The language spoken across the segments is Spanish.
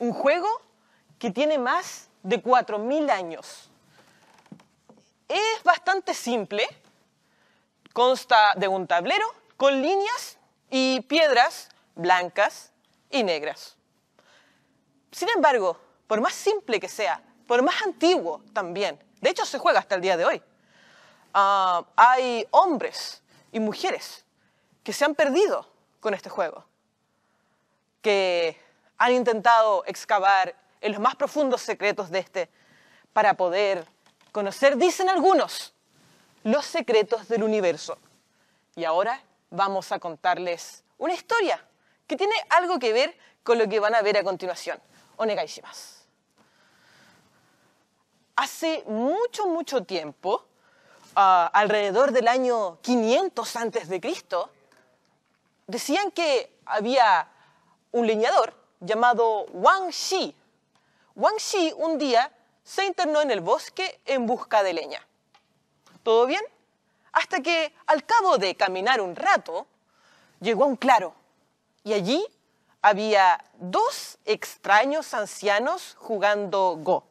Un juego que tiene más de 4.000 años. Es bastante simple, consta de un tablero con líneas y piedras blancas y negras. Sin embargo, por más simple que sea, por más antiguo también, de hecho se juega hasta el día de hoy, ah, hay hombres y mujeres que se han perdido con este juego, que han intentado excavar en los más profundos secretos de este para poder conocer, dicen algunos, los secretos del universo. Y ahora vamos a contarles una historia que tiene algo que ver con lo que van a ver a continuación. Onegaishimasu. Hace mucho, mucho tiempo, ah, alrededor del año 500 a.C., decían que había un leñador llamado Wang Shi. Wang Shi un día se internó en el bosque en busca de leña. ¿Todo bien? Hasta que, al cabo de caminar un rato, llegó a un claro y allí había dos extraños ancianos jugando Go.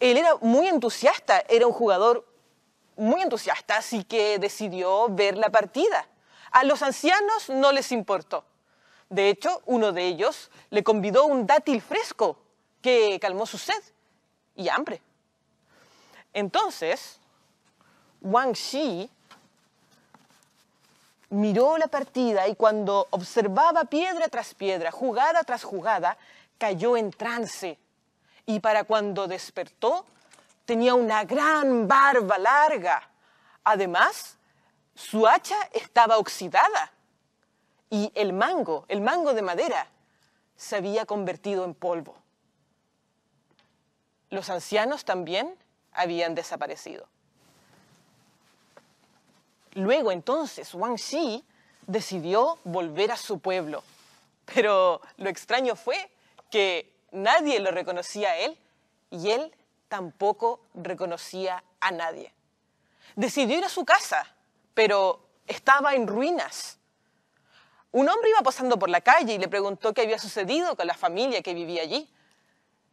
Él era muy entusiasta, era un jugador muy entusiasta, así que decidió ver la partida. A los ancianos no les importó. De hecho, uno de ellos le convidó un dátil fresco que calmó su sed y hambre. Entonces, Wang Xi miró la partida y cuando observaba piedra tras piedra, jugada tras jugada, cayó en trance. Y para cuando despertó, tenía una gran barba larga. Además, su hacha estaba oxidada y el mango, el mango de madera, se había convertido en polvo. Los ancianos también habían desaparecido. Luego entonces Wang Xi decidió volver a su pueblo, pero lo extraño fue que nadie lo reconocía a él y él tampoco reconocía a nadie. Decidió ir a su casa, pero estaba en ruinas un hombre iba pasando por la calle y le preguntó qué había sucedido con la familia que vivía allí.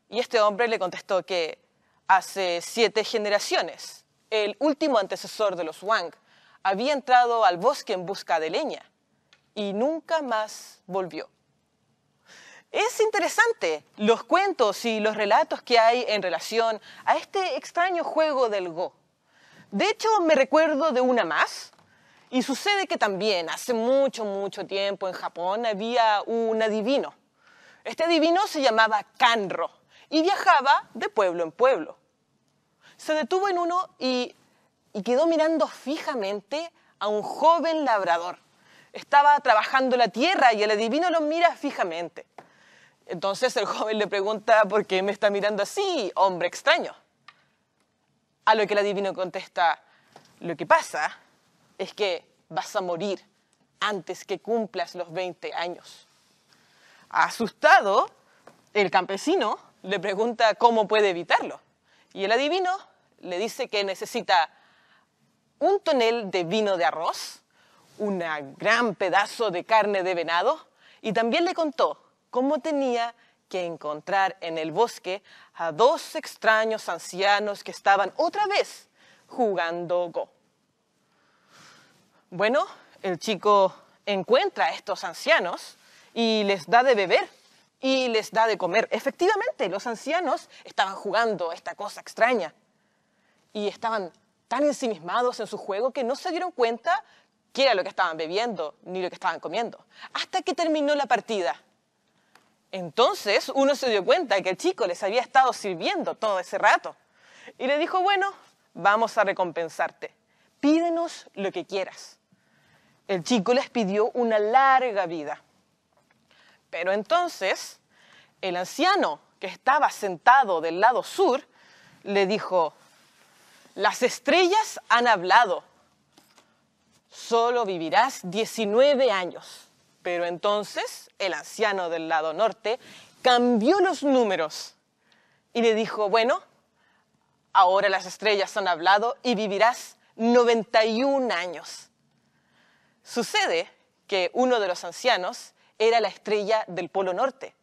Y este hombre le contestó que hace siete generaciones, el último antecesor de los Wang había entrado al bosque en busca de leña y nunca más volvió. Es interesante los cuentos y los relatos que hay en relación a este extraño juego del Go. De hecho, me recuerdo de una más, y sucede que también hace mucho, mucho tiempo en Japón había un adivino. Este adivino se llamaba Kanro y viajaba de pueblo en pueblo. Se detuvo en uno y, y quedó mirando fijamente a un joven labrador. Estaba trabajando la tierra y el adivino lo mira fijamente. Entonces el joven le pregunta, ¿por qué me está mirando así, hombre extraño? A lo que el adivino contesta, lo que pasa es que vas a morir antes que cumplas los 20 años. Asustado, el campesino le pregunta cómo puede evitarlo. Y el adivino le dice que necesita un tonel de vino de arroz, un gran pedazo de carne de venado y también le contó cómo tenía que encontrar en el bosque a dos extraños ancianos que estaban otra vez jugando Go. Bueno, el chico encuentra a estos ancianos y les da de beber y les da de comer. Efectivamente, los ancianos estaban jugando esta cosa extraña y estaban tan ensimismados en su juego que no se dieron cuenta qué era lo que estaban bebiendo ni lo que estaban comiendo, hasta que terminó la partida. Entonces uno se dio cuenta que el chico les había estado sirviendo todo ese rato y le dijo, bueno, vamos a recompensarte, pídenos lo que quieras. El chico les pidió una larga vida. Pero entonces el anciano que estaba sentado del lado sur le dijo, las estrellas han hablado, solo vivirás 19 años. Pero entonces el anciano del lado norte cambió los números y le dijo, bueno, ahora las estrellas han hablado y vivirás 91 años. Sucede que uno de los ancianos era la estrella del Polo Norte,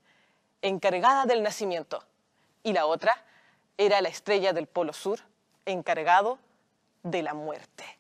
encargada del nacimiento, y la otra era la estrella del Polo Sur, encargado de la muerte.